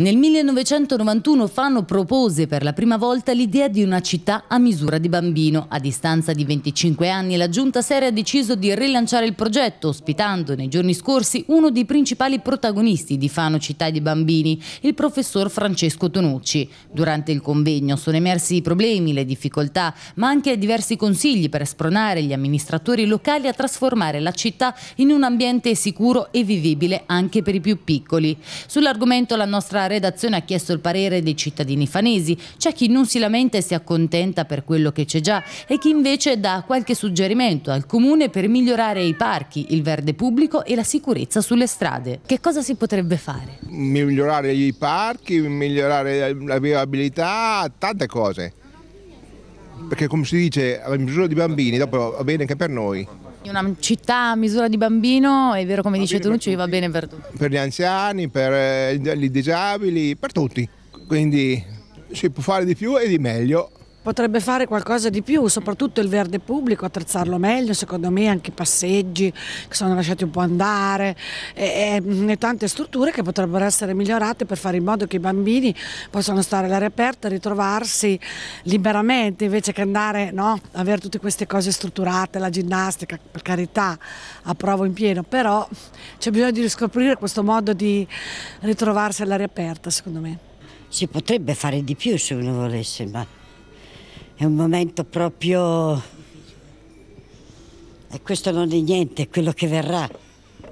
Nel 1991 Fano propose per la prima volta l'idea di una città a misura di bambino. A distanza di 25 anni la giunta seria ha deciso di rilanciare il progetto, ospitando nei giorni scorsi uno dei principali protagonisti di Fano Città dei Bambini, il professor Francesco Tonucci. Durante il convegno sono emersi i problemi, le difficoltà, ma anche diversi consigli per spronare gli amministratori locali a trasformare la città in un ambiente sicuro e vivibile anche per i più piccoli. Sull'argomento la nostra redazione ha chiesto il parere dei cittadini fanesi. C'è chi non si lamenta e si accontenta per quello che c'è già e chi invece dà qualche suggerimento al comune per migliorare i parchi, il verde pubblico e la sicurezza sulle strade. Che cosa si potrebbe fare? Migliorare i parchi, migliorare la viabilità, tante cose. Perché come si dice, abbiamo bisogno di bambini, dopo va bene anche per noi. In una città a misura di bambino, è vero come va dice Trucci, va bene per tutti. Per gli anziani, per eh, i disabili, per tutti. Quindi si può fare di più e di meglio. Potrebbe fare qualcosa di più, soprattutto il verde pubblico, attrezzarlo meglio, secondo me anche i passeggi che sono lasciati un po' andare e, e, mm, e, tante strutture che potrebbero essere migliorate per fare in modo che i bambini possano stare all'aria aperta, e ritrovarsi liberamente invece che andare no, a avere tutte queste cose strutturate, la ginnastica per carità, approvo in pieno, però c'è bisogno di riscoprire questo modo di ritrovarsi all'aria aperta secondo me. Si potrebbe fare di più se uno volesse, ma è un momento proprio... E questo non è niente, è quello che verrà.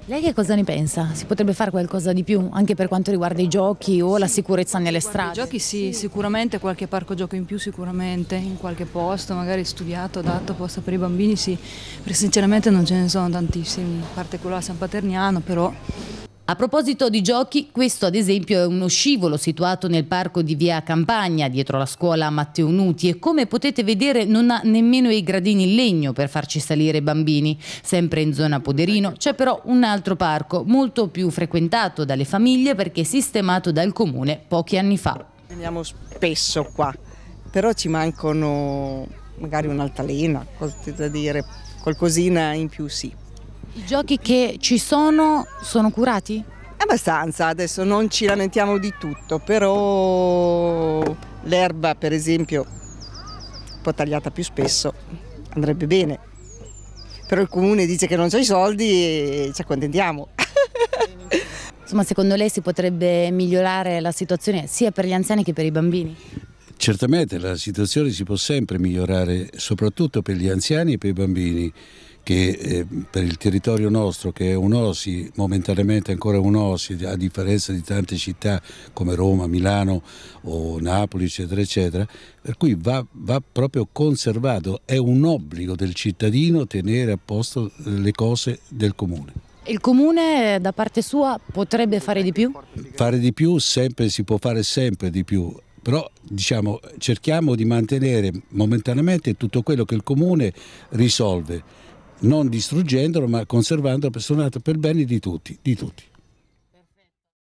Lei che cosa ne pensa? Si potrebbe fare qualcosa di più anche per quanto riguarda i giochi o sì, la sicurezza nelle strade? I giochi sì, sicuramente qualche parco gioco in più sicuramente, in qualche posto, magari studiato, adatto, posto per i bambini sì, perché sinceramente non ce ne sono tantissimi, a parte quello a San Paterniano, però a proposito di giochi, questo ad esempio è uno scivolo situato nel parco di Via Campagna, dietro la scuola Matteo Nuti e come potete vedere non ha nemmeno i gradini in legno per farci salire i bambini. Sempre in zona Poderino c'è però un altro parco, molto più frequentato dalle famiglie perché sistemato dal comune pochi anni fa. Veniamo spesso qua, però ci mancano magari un'altalena, qualcosina in più sì. I giochi che ci sono sono curati? Abbastanza, adesso non ci lamentiamo di tutto, però l'erba per esempio un po' tagliata più spesso andrebbe bene, però il comune dice che non c'è i soldi e ci accontentiamo. Insomma, secondo lei si potrebbe migliorare la situazione sia per gli anziani che per i bambini? Certamente la situazione si può sempre migliorare, soprattutto per gli anziani e per i bambini che eh, per il territorio nostro, che è un'osi, momentaneamente ancora un'osi, a differenza di tante città come Roma, Milano o Napoli, eccetera, eccetera, per cui va, va proprio conservato, è un obbligo del cittadino tenere a posto le cose del comune. Il comune da parte sua potrebbe fare di più? Fare di più sempre, si può fare sempre di più, però diciamo, cerchiamo di mantenere momentaneamente tutto quello che il comune risolve non distruggendolo ma conservandolo per suonato per bene di tutti. Di tutti.